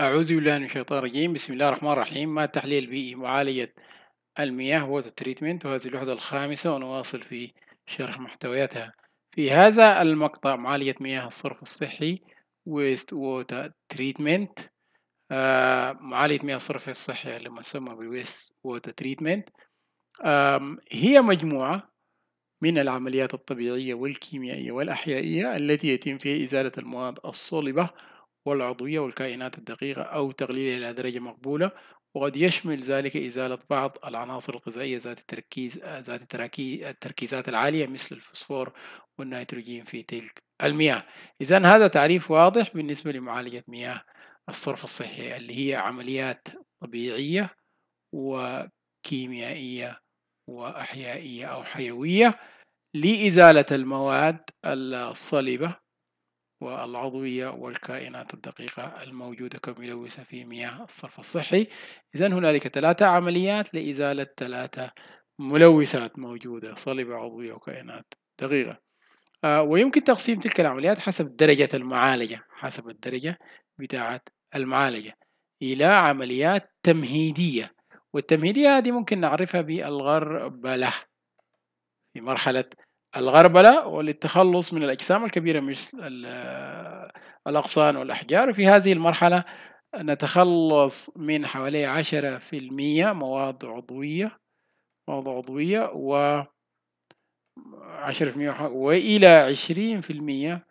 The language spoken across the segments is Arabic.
أعوذ بالله من الشيطان الرجيم بسم الله الرحمن الرحيم ما تحليل بيئي معالجة المياه ووتر تريتمنت وهذه الوحدة الخامسة ونواصل في شرح محتوياتها في هذا المقطع معالجة مياه الصرف الصحي ويست ووتر تريتمنت معالجة مياه الصرف الصحي لما تسمى بالويست ووتر تريتمنت هي مجموعة من العمليات الطبيعية والكيميائية والأحيائية التي يتم فيها إزالة المواد الصلبة والعضوية والكائنات الدقيقة أو تقليلها إلى درجة مقبولة وقد يشمل ذلك إزالة بعض العناصر الغذائية ذات التركيز ذات التركيزات العالية مثل الفوسفور والنيتروجين في تلك المياه إذا هذا تعريف واضح بالنسبة لمعالجة مياه الصرف الصحي اللي هي عمليات طبيعية وكيميائية وأحيائية أو حيوية لإزالة المواد الصلبة والعضوية والكائنات الدقيقة الموجودة كملوثة في مياه الصرف الصحي إذا هنالك ثلاثة عمليات لإزالة ثلاثة ملوثات موجودة صلبة عضوية وكائنات دقيقة آه، ويمكن تقسيم تلك العمليات حسب درجة المعالجة حسب الدرجة بتاعة المعالجة إلى عمليات تمهيدية والتمهيدية هذه ممكن نعرفها بالغربلة في مرحلة الغربلة وللتخلص من الأجسام الكبيرة مثل الأغصان والأحجار في هذه المرحلة نتخلص من حوالي عشرة في المية مواد عضوية مواد عضوية و عشرة في المية وإلى عشرين في المية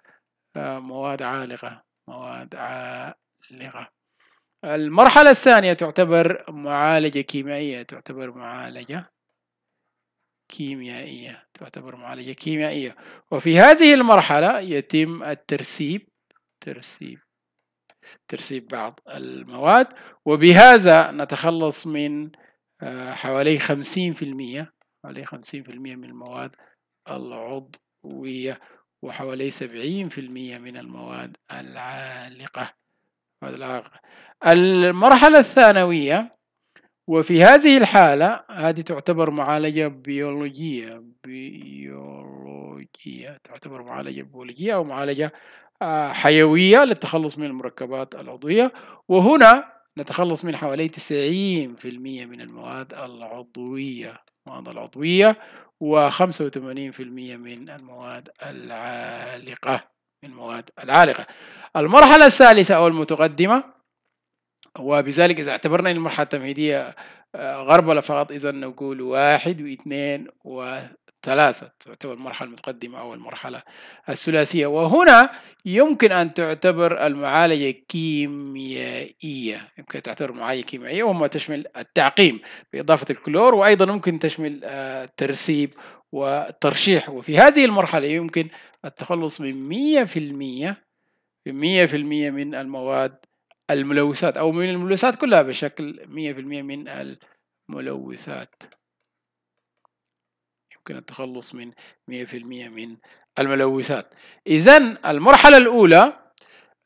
آه، مواد عالقة مواد عالقة المرحلة الثانية تعتبر معالجة كيميائية تعتبر معالجة كيميائية تعتبر معالجة كيميائية وفي هذه المرحلة يتم الترسيب ترسيب ترسيب بعض المواد وبهذا نتخلص من آه، حوالي خمسين في المية حوالي خمسين في المية من المواد العضوية وحوالي سبعين في المية من المواد العالقة المرحلة الثانوية وفي هذه الحالة هذه تعتبر معالجة بيولوجية بيولوجية تعتبر معالجة بيولوجية أو معالجة آه، حيوية للتخلص من المركبات العضوية وهنا نتخلص من حوالي 90% من المواد العضوية المواد العضوية و85% من المواد العالقة من المواد العالقة المرحلة الثالثة أو المتقدمة وبذلك إذا اعتبرنا المرحلة التمهيدية آه، غربلة فقط إذا نقول واحد واثنين وثلاثة تعتبر المرحلة المتقدمة أو المرحلة الثلاثية وهنا يمكن أن تعتبر المعالجة كيميائية يمكن تعتبر معالجة كيميائية وما تشمل التعقيم بإضافة الكلور وأيضا ممكن تشمل آه، ترسيب وترشيح وفي هذه المرحلة يمكن التخلص من 100% في 100% من المواد الملوثات أو من الملوثات كلها بشكل 100% من الملوثات يمكن التخلص من 100% من الملوثات إذا المرحلة الأولى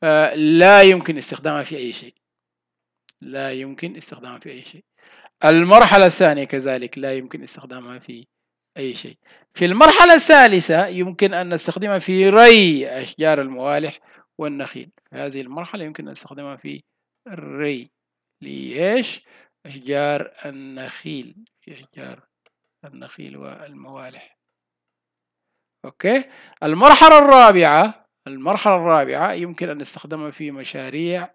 آه، لا يمكن استخدامها في أي شيء لا يمكن استخدامها في أي شيء المرحلة الثانية كذلك لا يمكن استخدامها في أي شيء في المرحلة الثالثة يمكن أن نستخدمها في ري أشجار الموالح والنخيل هذه المرحلة يمكن أن نستخدمها في الري لإيش؟ أشجار النخيل أشجار النخيل والموالح أوكي المرحلة الرابعة المرحلة الرابعة يمكن أن نستخدمها في مشاريع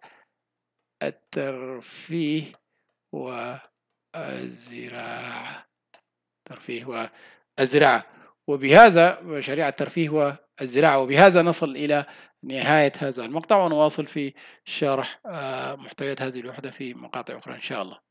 الترفيه والزراعة ترفيه والزراعة وبهذا مشاريع الترفيه الزراعة وبهذا نصل إلى نهاية هذا المقطع ونواصل في شرح آه، محتويات هذه الوحدة في مقاطع أخرى إن شاء الله